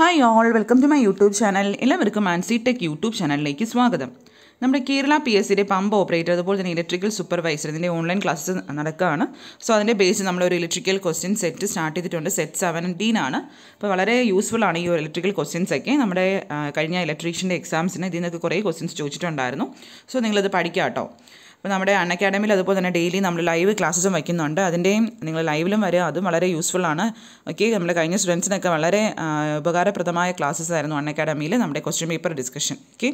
Hi all welcome to my YouTube channel എല്ലാവർക്കും Ancy tech YouTube ചാനലിലേക്ക് സ്വാഗതം നമ്മുടെ കേരള പി എസ് സിയുടെ പമ്പ് ഓപ്പറേറ്റർ അതുപോലെ തന്നെ ഇലക്ട്രിക്കൽ സൂപ്പർവൈസർ ഇതിൻ്റെ ഓൺലൈൻ ക്ലാസ്സ് നടക്കുകയാണ് സോ അതിൻ്റെ ബേസ് നമ്മളൊരു ഇലക്ട്രിക്കൽ ക്വസ്റ്റ്യൻ സെറ്റ് സ്റ്റാർട്ട് ചെയ്തിട്ടുണ്ട് സെറ്റ് സെവനും ആണ് അപ്പോൾ വളരെ യൂസ്ഫുൾ ആണ് ഈ ഒരു ഇലക്ട്രിക്കൽ ക്വസ്റ്റ്യൻസ് ഒക്കെ നമ്മുടെ കഴിഞ്ഞ ഇലക്ട്രീഷ്യൻ്റെ എക്സാംസിന് ഇതിൽ നിന്നൊക്കെ കുറേ ക്വസ്റ്റ്യൻസ് ചോദിച്ചിട്ടുണ്ടായിരുന്നു സോ നിങ്ങളത് പഠിക്കാം കേട്ടോ അപ്പോൾ നമ്മുടെ അൺ അക്കാഡമിയിൽ അതുപോലെ തന്നെ ഡെയിലി നമ്മൾ ലൈവ് ക്ലാസ്സും വയ്ക്കുന്നുണ്ട് അതിൻ്റെയും നിങ്ങൾ ലൈവിലും വരിക അതും വളരെ യൂസ്ഫുൾ ആണ് ഓക്കെ നമ്മുടെ കഴിഞ്ഞ സ്റ്റുഡൻസിനൊക്കെ വളരെ ഉപകാരപ്രദമായ ക്ലാസ്സസ് ആയിരുന്നു അൺ അക്കാഡമിയിൽ നമ്മുടെ ക്വസ്റ്റ്യൻ പേപ്പർ ഡിസ്കഷൻ ഓക്കെ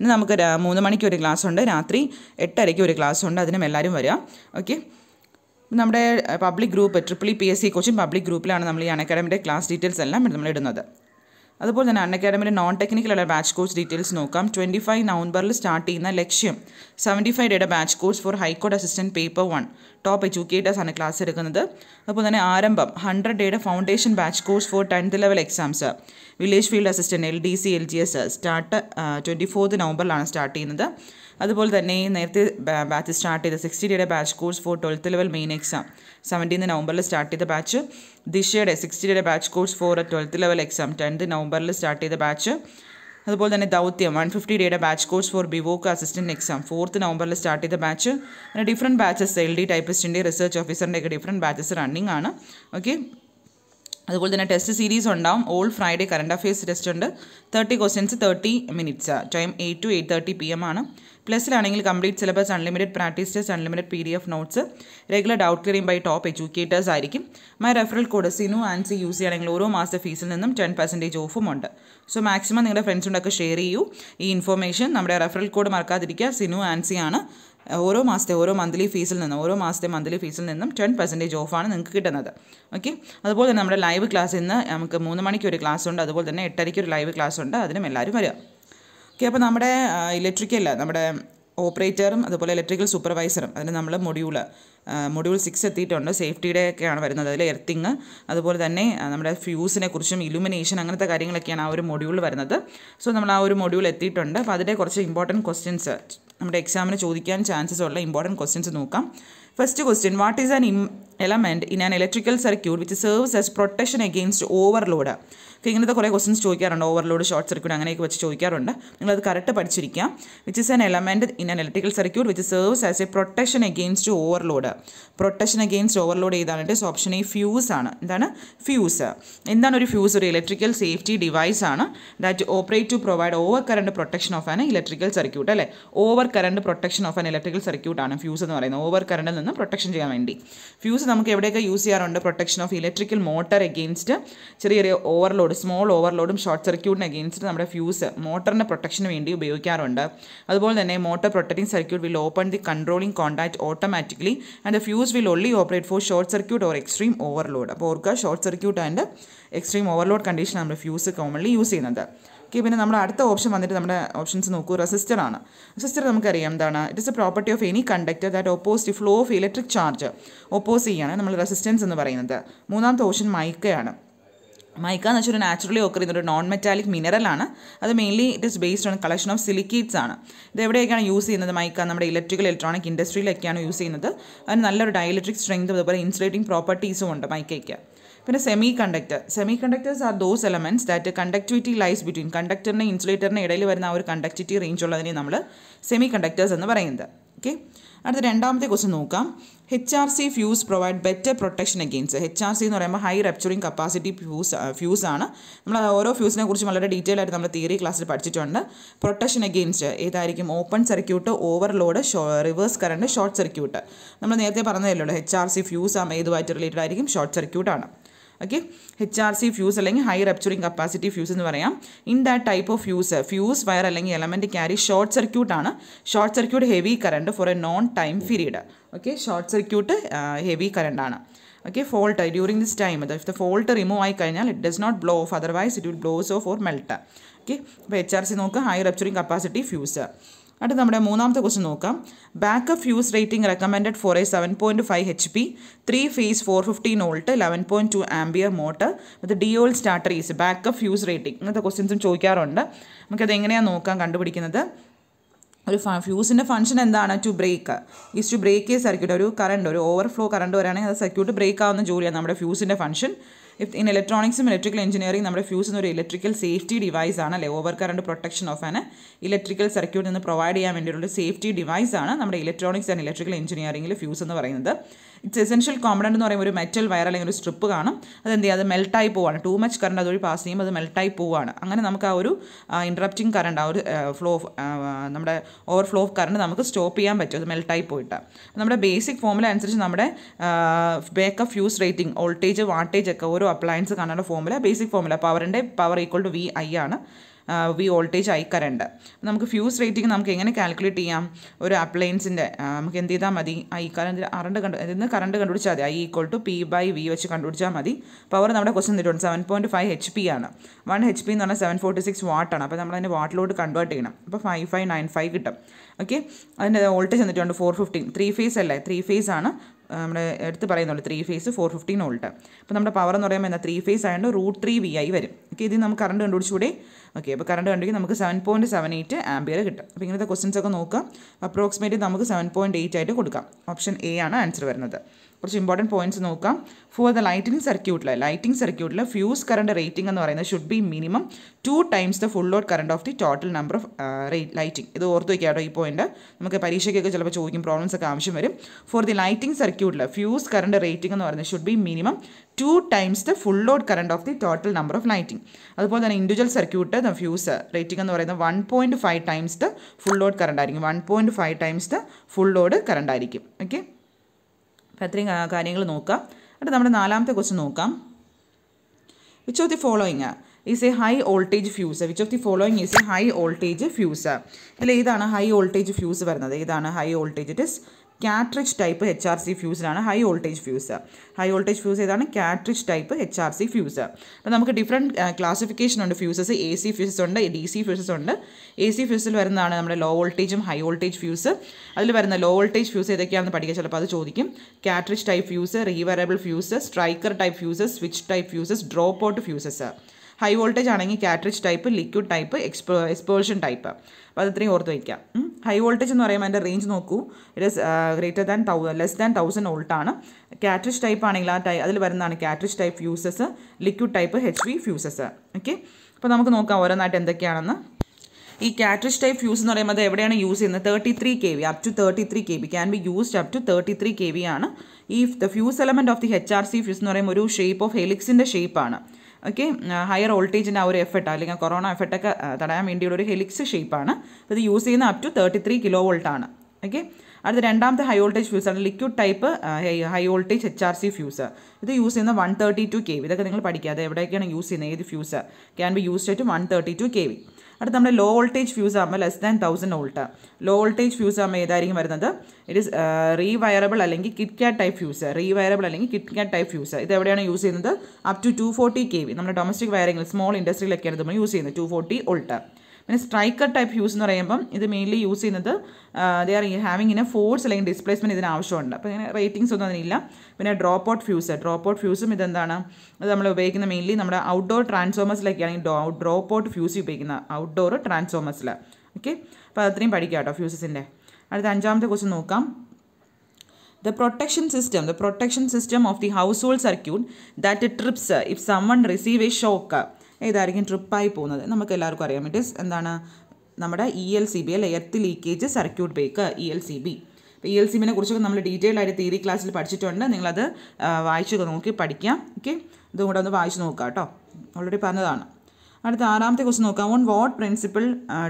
ഇന്ന് നമുക്ക് മൂന്ന് മണിക്ക് ഒരു ക്ലാസ് ഉണ്ട് രാത്രി എട്ടരയ്ക്ക് ഒരു ക്ലാസ് ഉണ്ട് അതിനും എല്ലാവരും വരിക ഓക്കെ നമ്മുടെ public group triple E P S C coaching public ഗ്രൂപ്പിലാണ് നമ്മൾ ഈ അൺ അക്കാഡമിയുടെ ക്ലാസ് ഡീറ്റെയിൽസ് എല്ലാം നമ്മൾ ഇടുന്നത് അതുപോലെ തന്നെ അൺ നോൺ ടെക്നിക്കലുള്ള ബാച്ച് കോഴ്സ് ഡീറ്റെയിൽസ് നോക്കാം ട്വൻറ്റി ഫൈവ് നവംബറിൽ സ്റ്റാർട്ട് ചെയ്യുന്ന ലക്ഷ്യം സെവൻറ്റി ഫൈവ് ഡേയുടെ batch course for high court assistant paper one top ആണ് ക്ലാസ് എടുക്കുന്നത് അതുപോലെ തന്നെ ആരംഭം ഹൺഡ്രഡ് ഡേയുടെ foundation batch course for tenth level exams village field assistant L D C L G S start twenty fourth നവംബറിലാണ് start ചെയ്യുന്നത് അതുപോലെ തന്നെ നേരത്തെ ബാച്ച് സ്റ്റാർട്ട് ചെയ്ത സിക്സ്റ്റി ഡേയുടെ batch course for twelfth level main exam seventeen നവംബറിൽ start ചെയ്ത batch ദിശയുടെ സിക്സ്റ്റി ഡേയുടെ batch course for twelfth level exam tenth നവംബറിൽ സ്റ്റാർട്ട് ചെയ്ത ബാച്ച് അതുപോലെ തന്നെ ദൗത്യം വൺ ഫിഫ്റ്റി ഡേയുടെ batch course for Bevco assistant exam fourth നവംബറിൽ സ്റ്റാർട്ട് ചെയ്ത ബാച്ച് അങ്ങനെ ഡിഫറെൻറ്റ് ബാച്ചസ് എൽ ഡി ടൈപ്പിസ്റ്റിൻ്റെ റിസർച്ച് ഓഫീസറിൻ്റെയൊക്കെ ഡിഫറെൻറ്റ് ബാച്ചസ് റണ്ണിങ് ആണ് ഓക്കെ അതുപോലെ തന്നെ ടെസ്റ്റ് സീരീസ് ഉണ്ടാവും all Friday current affairs test ഉണ്ട് thirty questions thirty minutes time eight to eight thirty P M ആണ് പ്ലസ്സിലാണെങ്കിൽ complete syllabus unlimited practice test unlimited P D F notes regular doubt clearing by top educators ആയിരിക്കും my referral code Sinu Ancy use ചെയ്യുകയാണെങ്കിൽ ഓരോ മാസത്തെ ഫീസിൽ നിന്നും ten percentage ഓഫും ഉണ്ട് so maximum നിങ്ങളുടെ ഫ്രണ്ട്സുണ്ടൊക്കെ ഷെയർ ചെയ്യൂ ഈ ഇൻഫർമേഷൻ നമ്മുടെ റെഫറൽ കോഡ് മറക്കാതിരിക്കുക സിനു ആൻസി ആണ് ഓരോ മാസത്തെ ഓരോ മന്ത്ലി ഫീസിൽ നിന്നും ഓരോ മാസത്തെ മന്ത്ലി ഫീസിൽ നിന്നും ടെൻ പെർസെൻറ്റേജ് ഓഫാണ് നിങ്ങൾക്ക് കിട്ടുന്നത് ഓക്കെ അതുപോലെ തന്നെ നമ്മുടെ ലൈവ് ക്ലാസ് ഇന്ന് നമുക്ക് മൂന്ന് മണിക്ക് ഒരു ക്ലാസ് ഉണ്ട് അതുപോലെ തന്നെ എട്ടരയ്ക്ക് ഒരു ലൈവ് ക്ലാസ് ഉണ്ട് അതിനും എല്ലാവരും വരിക ഓക്കെ അപ്പോൾ നമ്മുടെ ഇലക്ട്രിക്കൽ നമ്മുടെ ഓപ്പറേറ്ററും അതുപോലെ ഇലക്ട്രിക്കൽ സൂപ്പർവൈസറും അതിന് നമ്മൾ മൊഡ്യൂള് മൊഡ്യൂൾ സിക്സ് എത്തിയിട്ടുണ്ട് സേഫ്റ്റിയുടെ ഒക്കെയാണ് വരുന്നത് അതിൽ എർത്തിങ് അതുപോലെ തന്നെ നമ്മുടെ ഫ്യൂസിനെ കുറിച്ചും ഇലുമിനേഷൻ അങ്ങനത്തെ കാര്യങ്ങളൊക്കെയാണ് ആ ഒരു മൊഡ്യൂൾ വരുന്നത് സോ നമ്മൾ ആ ഒരു മൊഡ്യൂൾ എത്തിയിട്ടുണ്ട് അപ്പോൾ അതിൻ്റെ കുറച്ച് ഇമ്പോർട്ടൻറ്റ് ക്വസ്റ്റ്യൻസ് നമ്മുടെ എക്സാമിന് ചോദിക്കാൻ ചാൻസസ് ഉള്ള ഇമ്പോർട്ടൻറ്റ് ക്വസ്റ്റ്യൻസ് നോക്കാം first question what is an element in an electrical circuit which serves as protection against overload ഒക്കെ ഇങ്ങനത്തെ കുറേ ക്വസ്റ്റൻസ് ചോദിക്കാറുണ്ട് ഓവർലോഡ് ഷോർട്ട് സർക്യൂട്ട് അങ്ങനെയൊക്കെ വെച്ച് ചോദിക്കാറുണ്ട് നിങ്ങളത് കറക്റ്റ് പഠിച്ചിരിക്കാം which is an element in an electrical circuit which serves as a protection against overload protection against overload ചെയ്താലുണ്ട് സോ ഓപ്ഷൻ എ ഫ്യൂസ് ആണ് എന്താണ് ഫ്യൂസ് എന്താണ് ഒരു ഫ്യൂസ് ഒരു ഇലക്ട്രിക്കൽ സേഫ്റ്റി ഡിവൈസ് ആണ് that operate to provide over current protection of an electrical circuit അല്ലേ over current protection of an electrical സർക്യൂട്ടാണ് fuse എന്ന് പറയുന്നത് ഓവർ കറണ്ടിൽ നിന്ന് പ്രൊട്ടക്ഷൻ ചെയ്യാൻ വേണ്ടി ഫ്യൂസ് നമുക്ക് എവിടെയൊക്കെ യൂസ് ചെയ്യാറുണ്ട് protection of electrical motor against ചെറിയ ചെറിയ ഓവർലോഡ് സ്മോൾ ഓവർലോഡും ഷോർട്ട് സർക്യൂട്ടിന് എഗെയിൻസ്റ്റ് നമ്മുടെ ഫ്യൂസ് മോട്ടറിൻ്റെ പ്രൊട്ടക്ഷന് വേണ്ടി ഉപയോഗിക്കാറുണ്ട് അതുപോലെ തന്നെ motor protecting circuit will open the controlling contact automatically and the fuse will only operate for short circuit or extreme overload അപ്പോൾ ഓർക്കുക short circuit and extreme overload condition നമ്മുടെ ഫ്യൂസ് കോമൺലി യൂസ് ചെയ്യുന്നത് ഓക്കെ പിന്നെ നമ്മുടെ അടുത്ത option വന്നിട്ട് നമ്മുടെ options നോക്കൂ റെസിസ്റ്റർ ആണ് റെസിസ്റ്റർ നമുക്കറിയാം എന്താണ് it is a property of any conductor that oppose the flow of electric charge oppose ചെയ്യാണ് നമ്മൾ റെസിസ്റ്റൻസ് എന്ന് പറയുന്നത് മൂന്നാമത്തെ ഓപ്ഷൻ മൈക്കയാണ് മൈക്ക എന്ന് വെച്ചാൽ നാച്ചുറലി ഓക്കർ ചെയ്യുന്ന ഒരു നോൺ മെറ്റാലിക് മിനറൽ ആണ് അത് mainly it is based on collection of silicates ആണ് ഇത് എവിടെയൊക്കെയാണ് യൂസ് ചെയ്യുന്നത് മൈക്ക നമ്മുടെ ഇലക്ട്രിക്കൽ ഇലക്ട്രോണിക് ഇൻഡസ്ട്രിയിലൊക്കെയാണ് യൂസ് ചെയ്യുന്നത് അതിന് നല്ലൊരു ഡയലക്ട്രിക് സ്ട്രെങ്ത് അതുപോലെ ഇൻസുലേറ്റിംഗ് പ്രോപ്പർട്ടീസും ഉണ്ട് മൈക്കയ്ക്ക് പിന്നെ semi conductor semi conductors are those elements that conductivity lies between കണ്ടക്ടറിനെ ഇൻസുലേറ്ററിന് ഇടയിൽ വരുന്ന ആ ഒരു കണ്ടക്ടിവിറ്റി റേഞ്ച് ഉള്ളതിനെ നമ്മൾ സെമി കണ്ടക്ടേഴ്സ് എന്ന് പറയുന്നത് ഓക്കെ അടുത്ത രണ്ടാമത്തെ ക്വസ്റ്റ്യൻ നോക്കാം H R C fuse provide better protection against H R C എന്ന് പറയുമ്പോൾ high rupturing capacity fuse fuse ആണ് നമ്മൾ ഓരോ ഫ്യൂസിനെ കുറിച്ച് വളരെ ഡീറ്റെയിൽ ആയിട്ട് നമ്മൾ തിയറി ക്ലാസ്സിൽ പഠിച്ചിട്ടുണ്ട് പ്രൊട്ടക്ഷൻ അഗെയിൻസ്റ്റ് ഏതായിരിക്കും open circuit overload reverse current short circuit നമ്മൾ നേരത്തെ പറഞ്ഞതല്ലോ എച്ച് ആർ സി ഫ്യൂസ് ആ ഏതുമായിട്ട് റിലേറ്റഡ് ആയിരിക്കും ഷോർട്ട് സർക്യൂട്ടാണ് okay H R C fuse അല്ലെങ്കിൽ ഹൈ റെപ്ചറിങ് കപ്പാസിറ്റി ഫ്യൂസ് എന്ന് പറയാം in that type of fuse fuse wire അല്ലെങ്കിൽ എലമെൻറ്റ് ക്യാരി ഷോർട്ട് സർക്യൂട്ട് ആണ് short circuit heavy current for a non time period okay short circuit heavy current ആണ് okay fault during this time if the fault remove ആയി കഴിഞ്ഞാൽ it does not blow off otherwise it will blows off or melt okay അപ്പോൾ H R C നോക്കുക high rupturing capacity fuse അടുത്ത് നമ്മുടെ മൂന്നാമത്തെ question നോക്കാം back of fuse rating recommended for a seven point five H P three phase four fifteen volt eleven point two ampere motor with D O L starter is back of fuse rating ഇങ്ങനത്തെ ക്വസ്റ്റ്യൻസും ചോദിക്കാറുണ്ട് നമുക്കത് എങ്ങനെയാണ് നോക്കാം കണ്ടുപിടിക്കുന്നത് ഒരു ഫ്യൂസിൻ്റെ function എന്താണ് to break is to break circuit ഒരു കറണ്ട് ഒരു ഓവർഫ്ലോ കറണ്ട് വരാണെങ്കിൽ അത് സർക്യൂട്ട് ബ്രേക്ക് ആവുന്ന ജോലിയാണ് നമ്മുടെ ഫ്യൂസിൻ്റെ ഫംഗ്ഷൻ ഇൻ ഇലക്ട്രോണിക്സും ഇലക്ട്രിക്കൽ എഞ്ചിനീയറിംഗ് നമ്മുടെ ഫ്യൂസ് എന്നൊരു ഇലക്ട്രിക്കൽ സേഫ്റ്റി ഡിവൈസ് ആണ് അല്ലെ over current protection of an electrical സർക്യൂട്ടിൽ നിന്ന് പ്രൊവൈഡ് ചെയ്യാൻ വേണ്ടിയിട്ടുള്ള സേഫ്റ്റി ഡിവൈസ് ആണ് നമ്മുടെ ഇലക്ട്രോണിക്സ് ആൻഡ് ഇലക്ട്രിക്കൽ എഞ്ചിനീയറിംഗിൽ ഫ്യൂസ് എന്ന് പറയുന്നത് ഇറ്റ്സ് എസെൻഷ്യൽ കോമ്പണൻറ്റ് എന്ന് പറയുമ്പോൾ ഒരു മെറ്റൽ വയർ അല്ലെങ്കിൽ ഒരു സ്ട്രിപ്പ് കാണും അതെന്ത് ചെയ്യുക അത് മെൽട്ടായി പോവാണ് ടൂ മച്ച് കറണ്ട് അതുവഴി പാസ് ചെയ്യുമ്പോൾ അത് മെൽട്ടായി പോവാണ് അങ്ങനെ നമുക്ക് ആ ഒരു ഇൻട്രപ്റ്റിംഗ് കറണ്ട് ആ ഒരു ഫ്ലോ നമ്മുടെ ഓവർഫ്ലോ ഓഫ് കറണ്ട് നമുക്ക് സ്റ്റോപ്പ് ചെയ്യാൻ പറ്റും അത് മെൽട്ടായി പോയിട്ട് നമ്മുടെ ബേസിക് ഫോമുല അനുസരിച്ച് നമ്മുടെ backup fuse rating voltage wattage ഒക്കെ ഓരോ അപ്ലയൻസ് കാണാനുള്ള ഫോമുല ബേസിക് ഫോമുല പവറിൻ്റെ power equal to V I ആണ് വി വോൾട്ടേജ് ഐ കറണ്ട് നമുക്ക് ഫ്യൂസ് റേറ്റിംഗ് നമുക്ക് എങ്ങനെ കാൽക്കുലേറ്റ് ചെയ്യാം ഒരു അപ്ലയൻസിൻ്റെ നമുക്ക് എന്ത് ചെയ്താൽ മതി ഐ കറണ്ട് കറണ്ട് കണ്ടു ഇതിന് കറണ്ട് കണ്ടുപിടിച്ചാൽ മതി I equal to P by V വെച്ച് കണ്ടുപിടിച്ചാൽ മതി പവർ നമ്മുടെ ക്വസ്റ്റൻ തരുന്നുണ്ട് seven point five H P ആണ് വൺ എച്ച് പി എന്ന് പറഞ്ഞാൽ സെവൻ ഫോർട്ടി സിക്സ് വാട്ടാണ് അപ്പോൾ നമ്മൾ അതിൻ്റെ വാട്ടിലോട്ട് കൺവേർട്ട് ചെയ്യണം അപ്പോൾ ഫൈവ് ഫൈവ് നയൻ ഫൈവ് കിട്ടും ഓക്കെ അതിൻ്റെ വോൾട്ടേജ് എന്നിട്ടുണ്ട് ഫോർ ഫിഫ്റ്റീൻ ത്രീ ഫേസ് അല്ലേ ത്രീ ഫേസ് ആണ് നമ്മുടെ എടുത്ത് പറയുന്നുള്ളൂ three phase four fifteen volt അപ്പോൾ നമ്മുടെ പവർ എന്ന് പറയുമ്പോൾ എന്താ ത്രീ ഫേസ് ആയതുകൊണ്ട് റൂട്ട് ത്രീ വി ആയി വരും ഓക്കെ ഇത് നമുക്ക് കറണ്ട് കണ്ടുപിടിച്ചുകൂടെ ഓക്കെ അപ്പോൾ കറണ്ട് കണ്ടെങ്കിൽ നമുക്ക് seven point seven eight ampere കിട്ടും അപ്പോൾ ഇങ്ങനത്തെ ക്വസ്റ്റൻസ് ഒക്കെ നോക്കുക അപ്രോക്സിമേറ്റ് നമുക്ക് സെവൻ പോയിൻറ്റ് എയ്റ്റ് ആയിട്ട് കൊടുക്കാം ഓപ്ഷൻ എ ആണ് ആൻസർ വരുന്നത് കുറച്ച് ഇമ്പോർട്ടൻറ്റ് പോയിന്റ്സ് നോക്കാം ഫോർ ദ ലൈറ്റിംഗ് സർക്യൂട്ടിൽ ലൈറ്റിംഗ് സർക്യൂട്ടിൽ ഫ്യൂസ് കറണ്ട് റേറ്റിംഗ് എന്ന് പറയുന്നത് should be minimum two times the full load current of the total number of lighting ഇത് ഓർത്ത് വയ്ക്കുക കേട്ടോ ഈ പോയിന്റ് നമുക്ക് പരീക്ഷയ്ക്കൊക്കെ ചിലപ്പോൾ ചോദിക്കും പ്രോബ്ലംസ് ഒക്കെ ആവശ്യം വരും ഫോർ ദി ലൈറ്റിംഗ് സർക്യൂട്ടിൽ ഫ്യൂസ് കറണ്ട് റേറ്റിംഗ് എന്ന് പറയുന്നത് should be minimum two times the full load current of the total number of lighting അതുപോലെ തന്നെ individual circuit the fuse rating എന്ന് പറയുന്നത് one point five times the full load current ആയിരിക്കും one point five times the full load current ആയിരിക്കും okay അപ്പോൾ അത്രയും കാര്യങ്ങൾ നോക്കാം എന്നിട്ട് നമ്മുടെ നാലാമത്തെ ക്വസ്റ്റ്യൻ നോക്കാം which of the following is a high voltage fuse which of the following is a high voltage fuse ഇതിൽ ഏതാണ് ഹൈ വോൾട്ടേജ് ഫ്യൂസ് വരുന്നത് ഏതാണ് high voltage it is cartridge type H R C ഫ്യൂസിലാണ് high voltage fuse high voltage fuse ഏതാണ് cartridge type H R C fuse അപ്പോൾ നമുക്ക് different classification ഉണ്ട് fuses A C fuses ഉണ്ട് ഡി സി ഫ്യൂസസ് ഉണ്ട് A C ഫ്യൂസിൽ വരുന്നതാണ് നമ്മുടെ ലോ വോൾട്ടേജും ഹൈ വോൾട്ടേജ് ഫ്യൂസ് അതിൽ വരുന്ന ലോ വോൾട്ടേജ് ഫ്യൂസ് ഏതൊക്കെയാണെന്ന് പഠിക്കുക ചിലപ്പോൾ അത് ചോദിക്കും cartridge type fuse rewirable fuse striker type fuses switch type fuses drop out fuses high voltage ആണെങ്കിൽ cartridge type liquid type expo expulsion type അപ്പോൾ അത് ഇത്രയും ഓർത്ത് വയ്ക്കാം ഹൈ വോൾട്ടേജ് എന്ന് പറയുമ്പോൾ അതിൻ്റെ റേഞ്ച് നോക്കൂ it is greater than thou less than thousand വോൾട്ടാണ് കാറ്ററിച്ച് ടൈപ്പ് ആണെങ്കിൽ ആ ടൈ അതിൽ വരുന്നതാണ് cartridge type fuses liquid type H V fuses okay അപ്പോൾ നമുക്ക് നോക്കാം ഓരോന്നായിട്ട് എന്തൊക്കെയാണെന്ന് ഈ കാറ്ററിഷ് ടൈപ്പ് ഫ്യൂസ് എന്ന് പറയുമ്പോൾ അത് എവിടെയാണ് യൂസ് ചെയ്യുന്നത് thirty three K V up to thirty three K V can be used up to thirty three K V ആണ് ഈ the fuse element of the H R C fuse എന്ന് പറയുമ്പോൾ ഒരു ഷേപ്പ് ഓഫ് ഹെലിക്സിൻ്റെ ഷേപ്പാണ് okay higher വോൾട്ടേജിൻ്റെ ആ ഒരു effect അല്ലെങ്കിൽ corona എഫക്റ്റൊക്കെ തടയാൻ വേണ്ടിയുള്ള ഒരു ഹെലിക്സ് ഷേപ്പാണ് ഇത് യൂസ് ചെയ്യുന്ന up to thirty three kilo വോൾട്ടാണ് ഓക്കെ അടുത്ത രണ്ടാമത്തെ ഹൈ വോൾട്ടേജ് ഫ്യൂസാണ് liquid type high voltage H R C fuse ഇത് യൂസ് ചെയ്യുന്ന one thirty two K V ഇതൊക്കെ നിങ്ങൾ പഠിക്കാതെ എവിടെയൊക്കെയാണ് യൂസ് ചെയ്യുന്നത് ഏത് fuse can be used to one thirty two K V അടുത്ത നമ്മുടെ ലോ വോൾട്ടേജ് ഫ്യൂസ് ആകുമ്പോൾ less than thousand volt low voltage fuse ആകുമ്പോൾ ഏതായിരിക്കും വരുന്നത് ഇറ്റ് ഇസ് റീവയറബിൾ അല്ലെങ്കിൽ കിറ്റ്കാറ്റ് ടൈപ്പ് ഫ്യൂസ് റീവയറബിൾ അല്ലെങ്കിൽ കിറ്റ്കാറ്റ് ടൈപ്പ് ഫ്യൂസ് ഇത് എവിടെയാണ് യൂസ് ചെയ്യുന്നത് up to two forty K V നമ്മുടെ ഡൊമസ്റ്റിക് വയറിംഗിൽ സ്മോൾ ഇൻഡസ്ട്രിയിലൊക്കെയാണ് നമ്മൾ യൂസ് ചെയ്യുന്നത് ടു ഫോർട്ടി വോൾട്ട് പിന്നെ സ്ട്രൈക്കർ ടൈപ്പ് ഹ്യൂസ് എന്ന് പറയുമ്പം ഇത് മെയിൻലി യൂസ് ചെയ്യുന്നത് they are having in a force അല്ലെങ്കിൽ ഡിസ്പ്ലേസ്മെൻറ്റ് ഇതിന് ആവശ്യമുണ്ട് അപ്പോൾ ഇങ്ങനെ റേറ്റിംഗ്സ് ഒന്നും അതിനില്ല പിന്നെ drop out fuse drop out ഫ്യൂസും ഇതെന്താണ് അത് നമ്മൾ ഉപയോഗിക്കുന്ന മെയിൻലി നമ്മുടെ ഔട്ട്ഡോർ ഡോ ഡ്രോപ്പ് ഔട്ട് ഫ്യൂസ് ഉപയോഗിക്കുന്ന ഔട്ട്ഡോർ ട്രാൻസ്ഫോമേഴ്സിൽ ഓക്കെ അപ്പോൾ അത്രയും പഠിക്കാം കേട്ടോ ഫ്യൂസസിൻ്റെ അടുത്ത അഞ്ചാമത്തെ ക്വസ്റ്റ്യൻ നോക്കാം the protection system the protection system of the household circuit that trips if someone receive a shock ഇതായിരിക്കും ട്രിപ്പായി പോകുന്നത് നമുക്ക് എല്ലാവർക്കും അറിയാം ഇറ്റ് ഇസ് എന്താണ് നമ്മുടെ ഇ എൽ സി ബി അല്ലെ earth leakage circuit break E L C B E L ബിനെ കുറിച്ചൊക്കെ നമ്മൾ ഡീറ്റെയിൽ ആയിട്ട് തിയറി ക്ലാസ്സിൽ പഠിച്ചിട്ടുണ്ട് നിങ്ങളത് വായിച്ചൊക്കെ നോക്കി പഠിക്കാം ഓക്കെ ഇതും കൂടെ ഒന്ന് വായിച്ച് നോക്കാം കേട്ടോ ഓൾറെഡി പറഞ്ഞതാണ് അടുത്ത ആറാമത്തെ ക്വസ്റ്റ് നോക്കാം on what principle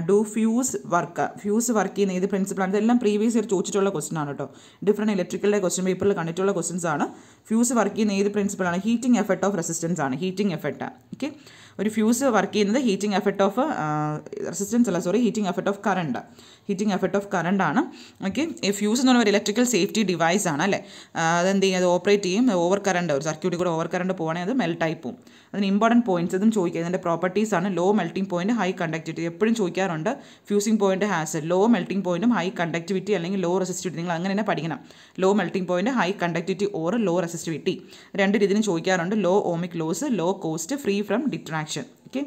do fuse work fuse work ചെയ്യുന്ന ഏത് പ്രിൻസിപ്പിളാണ് ഇതെല്ലാം പ്രീവിയസ് ഇയർ ചോദിച്ചിട്ടുള്ള ക്വസ്റ്റൻ ആണ് കേട്ടോ ഡിഫറെൻറ്റ് ഇലക്ട്രിക്കലിൻ്റെ ക്വസ്റ്റൻ പേപ്പറിൽ കണ്ടിട്ടുള്ള ക്വസ്റ്റൻസ് ആണ് ഫ്യൂസ് വർക്ക് ചെയ്യുന്ന ഏത് പ്രിൻസിപ്പിളാണ് ഹീറ്റിംഗ് എഫക്റ്റ് ഓഫ് റെസിസ്റ്റൻസ് ആണ് ഹീറ്റിംഗ് എഫക്റ്റ് ഓക്കെ ഒരു ഫ്യൂസ് വർക്ക് ചെയ്യുന്നത് ഹീറ്റിംഗ് എഫക്റ്റ് ഓഫ് റെസിസ്റ്റൻസ് അല്ല sorry heating effect of current heating effect of current ആണ് ഓക്കെ ഫ്യൂസ് എന്ന് പറയുന്ന ഒരു ഇലക്ട്രിക്കൽ സേഫ്റ്റി ഡിവൈസ് ആണ് അല്ലേ അതെന്ത് ചെയ്യും അത് ഓപ്പറേറ്റ് ചെയ്യും ഓവർ കറണ്ട് ഒരു സർക്യൂട്ടിൽ കൂടെ ഓവർ കറണ്ട് പോകണമെങ്കിൽ അത് മെൽട്ടായി പോകും അതിന് ഇമ്പോർട്ടൻറ്റ് പോയിന്റ്സ് ഇതും ചോദിക്കുക ഇതിൻ്റെ പ്രോപ്പർട്ടീസ് ആണ് low melting point high conductivity എപ്പോഴും ചോദിക്കാറുണ്ട് fusing point has low melting പോയിന്റും ഹൈ കണ്ടക്ടിവിറ്റി അല്ലെങ്കിൽ ലോ റെസിസ്റ്റിവിറ്റി നിങ്ങൾ അങ്ങനെ തന്നെ പഠിക്കണം low melting point high conductivity or low resistivity രണ്ട് രീതിയിലും ചോദിക്കാറുണ്ട് low ohmic loss low cost free from detraction okay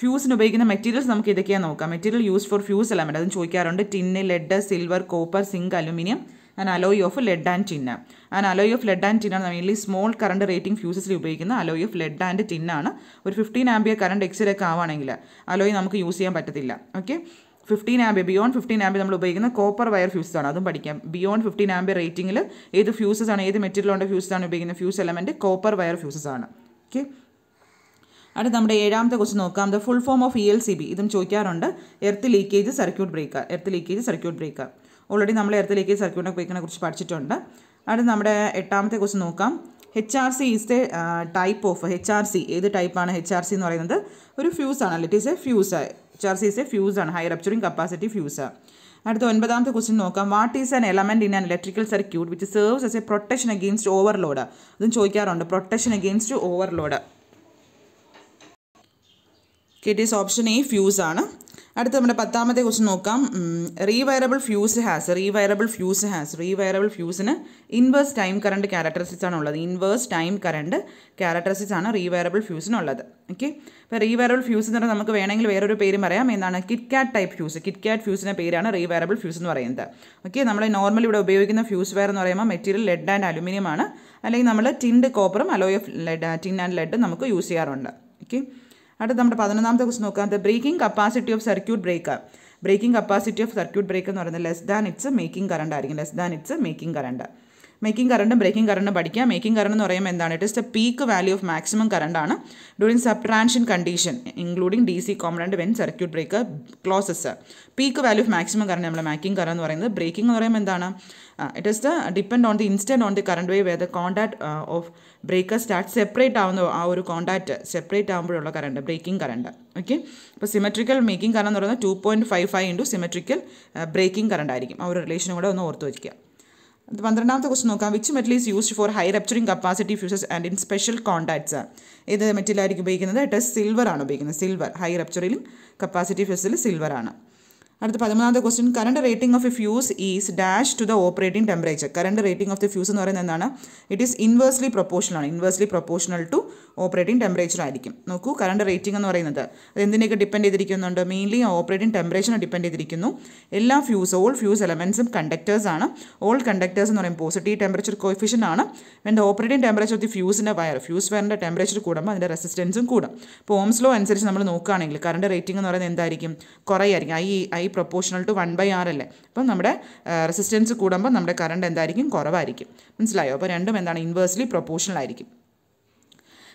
ഫ്യൂസിന് ഉപയോഗിക്കുന്ന മെറ്റീരിയൽസ് നമുക്ക് ഇതൊക്കെയാണ് നോക്കാം material use for fuse element അതും ചോദിക്കാറുണ്ട് tin lead silver copper zinc aluminium and alloy of lead and ടിന്ന and alloy of lead and ടിന്നാണ് mainly small current rating ഫ്യൂസസിൽ ഉപയോഗിക്കുന്ന അലോയ് ഓഫ് ലെഡ് ആൻഡ് ടിന്നാണ് ഒരു ഫിഫ്റ്റീൻ ആംബിയർ കറണ്ട് എക്സിലൊക്കെ ആവുകയാണെങ്കിൽ alloy നമുക്ക് use ചെയ്യാൻ പറ്റത്തില്ല okay fifteen amp beyond fifteen amp നമ്മൾ ഉപയോഗിക്കുന്ന കോപ്പർ വയർ ഫ്യൂസസ് ആണ് അതും പഠിക്കാം ബിയോണ്ട് ഫിഫ്റ്റീൻ ആംബി റേറ്റിംഗിൽ ഏത് ഫ്യൂസസ് ആണ് ഏത് മെറ്റീരിയലുണ്ട് ഫ്യൂസസ് ആണ് ഉപയോഗിക്കുന്ന fuse element copper wire fuses ആണ് ഓക്കെ അടുത്ത നമ്മുടെ ഏഴാമത്തെ ക്വസ്റ്റ് നോക്കാം the full form of E L C B ഇതും ചോദിക്കാറുണ്ട് earth leakage circuit breaker earth leakage circuit breaker already നമ്മൾ എർത്തിലേക്ക് സർക്യൂട്ടിനെ ക്വിക്കിനെ കുറിച്ച് പഠിച്ചിട്ടുണ്ട് അടുത്ത് നമ്മുടെ എട്ടാമത്തെ ക്വസ്റ്റ് നോക്കാം H R C is a type of H R C ഏത് ടൈപ്പാണ് എച്ച് ആർ സി എന്ന് പറയുന്നത് ഒരു ഫ്യൂസ് ആണ് it is a fuse H R C is a fuse ആണ് ഹൈ റപ്ചറിങ് കപ്പാസിറ്റി ഫ്യൂസ് അടുത്ത ഒൻപതാമത്തെ ക്വസ്റ്റ്യൻ നോക്കാം what is an element in an electrical circuit which serves as a protection against overload അതും ചോദിക്കാറുണ്ട് protection against overload as option A fuse ആണ് അടുത്ത നമ്മുടെ പത്താമത്തെ ക്വസ്റ്റ് നോക്കാം rewirable fuse has rewirable fuse has rewirable ഫ്യൂസിന് inverse time current characteristics ആണ് ഉള്ളത് ഇൻവേഴ്സ് ടൈം കറണ്ട് ക്യാരക്ടറിസ്റ്റിക്സ് ആണ് റീവയറബിൾ ഫ്യൂസിനുള്ളത് ഓക്കെ ഇപ്പോൾ റീവയറബിൾ ഫ്യൂസ് എന്ന് പറഞ്ഞാൽ നമുക്ക് വേണമെങ്കിൽ വേറൊരു പേര് പറയാം എന്താണ് കിറ്റ്കാറ്റ് ടൈപ്പ് ഫ്യൂസ് കിറ്റ്കാറ്റ് ഫ്യൂസിൻ്റെ പേരാണ് റീവയറബിൾ ഫ്യൂസ് എന്ന് പറയുന്നത് ഓക്കെ നമ്മൾ നോർമൽ ഇവിടെ ഉപയോഗിക്കുന്ന ഫ്യൂസ് വയർ എന്ന് പറയുമ്പോൾ മെറ്റീരിയൽ ലെഡ് ആൻഡ് അലുമിനിയം ആണ് അല്ലെങ്കിൽ നമ്മൾ ടിൻഡ് കോപ്പറും alloy of lead tin and lead നമുക്ക് യൂസ് ചെയ്യാറുണ്ട് ഓക്കെ അടുത്ത നമ്മുടെ പതിനൊന്നാമത്തെ ക്വസ്റ്റ് നോക്കാം the breaking capacity of circuit breaker breaking capacity of circuit break എന്ന് പറയുന്നത് less than its making current ആയിരിക്കും less than its making current making കറണ്ടും ബ്രേക്കിംഗ് കറണ്ടും പഠിക്കാം മേക്കിംഗ് കറണ്ട് എന്ന് പറയുമ്പോൾ എന്താണ് it is the peak value of maximum current ആണ് during subtransient condition including D C component when circuit breaker closes peak value of maximum current നമ്മൾ making current എന്ന് പറയുന്നത് ബ്രേക്കിംഗ് എന്ന് പറയുമ്പോൾ എന്താണ് it is the depend on the instant on the current way where the contact of breaker start separate ആവുന്ന ആ ഒരു contact separate ആകുമ്പോഴുള്ള കറണ്ട് ബ്രേക്കിംഗ് കറണ്ട് ഓക്കെ അപ്പോൾ സിമെട്രിക്കൽ മേക്കിംഗ് കറണ്ട് എന്ന് പറയുന്നത് two point five five into symmetrical breaking current ആയിരിക്കും ആ ഒരു റിലേഷനും കൂടെ ഒന്ന് ഓർത്ത് വയ്ക്കുക പന്ത്രണ്ടാമത്തെ ക്വസ്റ്റ് നോക്കാം which metal is used for high rupturing capacity fuses and in special contacts ഏത് മെറ്റലായിരിക്കും ഉപയോഗിക്കുന്നത് ഇറ്റ് സിൽവർ ആണ് ഉപയോഗിക്കുന്നത് സിൽവർ ഹൈ റെപ്ചറിലും കപ്പാസിറ്റി ഫ്യൂസിൽ സിൽവർ ആണ് അടുത്ത പതിമൂന്നാമത്തെ question current rating of a fuse is dash to the operating temperature current rating of the fuse എന്ന് പറയുന്നത് എന്താണ് ഇറ്റ് ഈസ് ഇൻവേഴ്സ്ലി പ്രൊപ്പോർഷനാണ് inversely proportional to operating temperature ആയിരിക്കും നോക്കൂ കറണ്ട് റേറ്റിംഗ് എന്ന് പറയുന്നത് അത് എന്തിനൊക്കെ ഡിപ്പെൻഡ് ചെയ്തിരിക്കുന്നുണ്ട് മെയിൻലി ഓപ്പറേറ്റിംഗ് ടെമ്പറേച്ചറിനെ ഡിപ്പെൻഡ് ചെയ്തിരിക്കുന്നു എല്ലാ ഫ്യൂസ് ഓൾ ഫ്യൂസ് എലമെൻസും കണ്ടക്ടേഴ്സ് ആണ് ഓൾ കണ്ടക്ടേഴ്സ് എന്ന് പറയുമ്പോൾ പോസിറ്റീവ് ടെമ്പറേച്ചർ കോയിഫിഷ്യൻ്റ് ആണ് when the operating temperature of the ഫ്യൂസിൻ്റെ വയർ ഫ്യൂസ് വയറിൻ്റെ ടെമ്പറേച്ചർ കൂടുമ്പോൾ അതിൻ്റെ റെസിസ്റ്റൻസും കൂടും ഇപ്പോൾ ഓംസ്ലോ അനുസരിച്ച് നമ്മൾ നോക്കുകയാണെങ്കിൽ കറണ്ട് റേറ്റിംഗ് എന്ന് പറയുന്നത് എന്തായിരിക്കും കുറയായിരിക്കും I I proportional to one by R അല്ലേ അപ്പം നമ്മുടെ റെസിസ്റ്റൻസ് കൂടുമ്പോൾ നമ്മുടെ കറണ്ട് എന്തായിരിക്കും കുറവായിരിക്കും മനസ്സിലായോ അപ്പോൾ രണ്ടും എന്താണ് ഇൻവേഴ്സ്ലി പ്രൊപ്പോർഷണൽ ആയിരിക്കും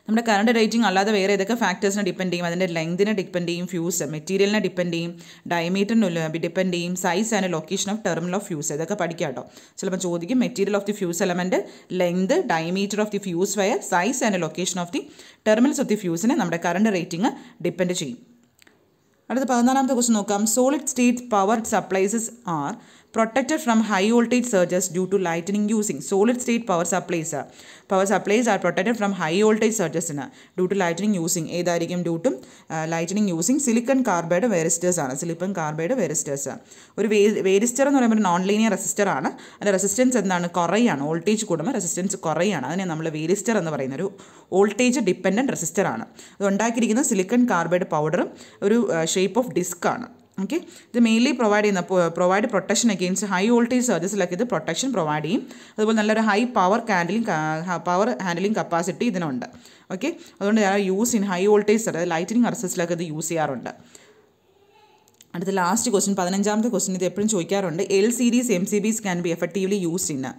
നമ്മുടെ കറണ്ട് റേറ്റിംഗ് അല്ലാതെ വേറെ ഏതൊക്കെ ഫാക്ടേഴ്സിനെ ഡിപ്പെൻഡ് ചെയ്യും അതിൻ്റെ ലെങ്തിനെ ഡിപ്പെൻഡ് ചെയ്യും ഫ്യൂസ് മെറ്റീരിയലിനെ ഡിപ്പെൻഡ് ചെയ്യും ഡയമീറ്ററിന് ഡിപ്പെൻഡ് ചെയ്യും size and location of terminal of fuse ഇതൊക്കെ പഠിക്കുക കേട്ടോ ചിലപ്പോൾ ചോദിക്കും material of the fuse element length diameter of the fuse wire size and location of the terminals of the ഫ്യൂസിനെ നമ്മുടെ കറണ്ട് റേറ്റിംഗ് ഡിപ്പെൻഡ് ചെയ്യും അടുത്ത പതിനാലാമത്തെ ക്വസ്റ്റ് നോക്കാം solid state power supplies are protected from high voltage surges due to lightning using solid state power supplies. Power supplies are protected from high voltage surges due to lightning using ഏതായിരിക്കും due to lightning using silicon carbide varistors ആണ് silicon carbide വേരിസ്റ്റേഴ്സ് ഒരു വേരിസ്റ്റർ എന്ന് പറയുമ്പോൾ non linear resistor ആണ് അതിൻ്റെ resistance എന്താണ് കുറയാണ് voltage കൂടുമ്പോൾ resistance കുറയാണ് അതിനെ നമ്മൾ വേരിസ്റ്റർ എന്ന് പറയുന്ന ഒരു വോൾട്ടേജ് ഡിപ്പെൻഡൻറ്റ് റെസിസ്റ്റർ ആണ് അത് ഉണ്ടാക്കിയിരിക്കുന്നത് സിലിക്കൺ കാർബൈഡ് പൗഡറും ഒരു ഷേപ്പ് ഓഫ് ഡിസ്ക് ആണ് ഓക്കെ ഇത് മെയിൻലി പ്രൊവൈഡ് ചെയ്യുന്ന provide protection against high voltage സർവീസിലൊക്കെ ഇത് പ്രൊട്ടക്ഷൻ പ്രൊവൈഡ് ചെയ്യും അതുപോലെ നല്ലൊരു high power handling power handling capacity ഇതിനുണ്ട് ഓക്കെ അതുകൊണ്ട് use in high voltage lightning അർസസിലൊക്കെ ഇത് യൂസ് ചെയ്യാറുണ്ട് അടുത്ത ലാസ്റ്റ് ക്വസ്റ്റ്യൻ പതിനഞ്ചാമത്തെ ക്വസ്റ്റ്യൻ ഇത് എപ്പോഴും ചോദിക്കാറുണ്ട് L series M C Bs can be effectively used in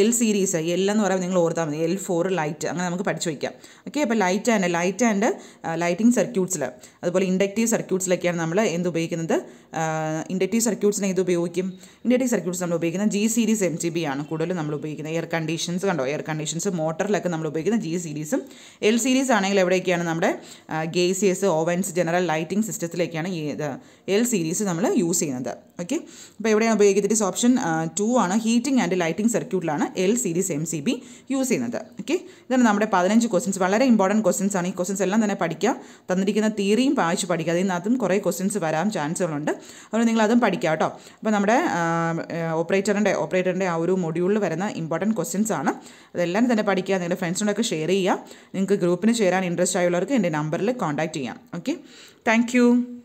L series L എന്ന് പറയുമ്പോൾ നിങ്ങൾ ഓർത്താൽ മതി എൽ ഫോർ ലൈറ്റ് അങ്ങനെ നമുക്ക് പഠിച്ചു വയ്ക്കാം ഓക്കെ അപ്പോൾ light and light and lighting സർക്യൂട്ട്സിൽ അതുപോലെ ഇൻഡക്റ്റീവ് സർക്യൂട്ട്സിലൊക്കെയാണ് നമ്മൾ എന്ത് ഉപയോഗിക്കുന്നത് ഇൻഡക്റ്റീവ് സർക്യൂട്ട്സിനെ ഇത് ഉപയോഗിക്കും ഇൻഡക്റ്റീവ് സർക്യൂട്ട്സ് നമ്മൾ ഉപയോഗിക്കുന്നത് G series M C B ആണ് കൂടുതലും നമ്മൾ ഉപയോഗിക്കുന്നത് എയർ കണ്ടീഷൻസ് കണ്ടോ എയർ കണ്ടീഷൻസ് മോട്ടറിലൊക്കെ നമ്മൾ ഉപയോഗിക്കുന്ന ജി സീരീസും എൽ സീരീസ് ആണെങ്കിൽ എവിടെയൊക്കെയാണ് നമ്മുടെ ഗേസിയസ് ഓവൻസ് ജനറൽ ലൈറ്റിംഗ് സിസ്റ്റത്തിലേക്കാണ് എൽ സീരീസ് സീരീസ് നമ്മൾ യൂസ് ചെയ്യുന്നത് ഓക്കെ അപ്പോൾ എവിടെയാണ് ഉപയോഗിക്കുന്നത് ഇറ്റ് ഓപ്ഷൻ ടു ആണ് ഹീറ്റിംഗ് ആൻഡ് ലൈറ്റിംഗ് സർക്യൂട്ടിലാണ് L series M C B use ചെയ്യുന്നത് ഓക്കെ ഇതാണ് നമ്മുടെ പതിനഞ്ച് ക്വസ്റ്റൻസ് വളരെ ഇമ്പോർട്ടൻറ്റ് ക്വസ്റ്റൻസ് ആണ് ഈ ക്വസ്റ്റൻസ് എല്ലാം തന്നെ പഠിക്കുക തന്നിരിക്കുന്ന തിയറിയും വായിച്ച് പഠിക്കുക അതിനകത്തും കുറേ ക്വസ്റ്റൻസ് വരാൻ ചാൻസുകളുണ്ട് അതുകൊണ്ട് നിങ്ങൾ അതും പഠിക്കുക കേട്ടോ അപ്പോൾ നമ്മുടെ ഓപ്പറേറ്ററിൻ്റെ ഓപ്പറേറ്ററിൻ്റെ ആ ഒരു മൊഡ്യൂളിൽ വരുന്ന ഇമ്പോർട്ടൻറ്റ് ക്വസ്റ്റൻസ് ആണ് അതെല്ലാം തന്നെ പഠിക്കുക നിങ്ങളുടെ ഫ്രണ്ട്സിനോടൊക്കെ ഷെയർ ചെയ്യുക നിങ്ങൾക്ക് ഗ്രൂപ്പിന് ചേരാൻ ഇൻട്രസ്റ്റ് ആയുള്ളവർക്ക് എൻ്റെ നമ്പറിൽ കോൺടാക്റ്റ് ചെയ്യാം ഓക്കെ താങ്ക്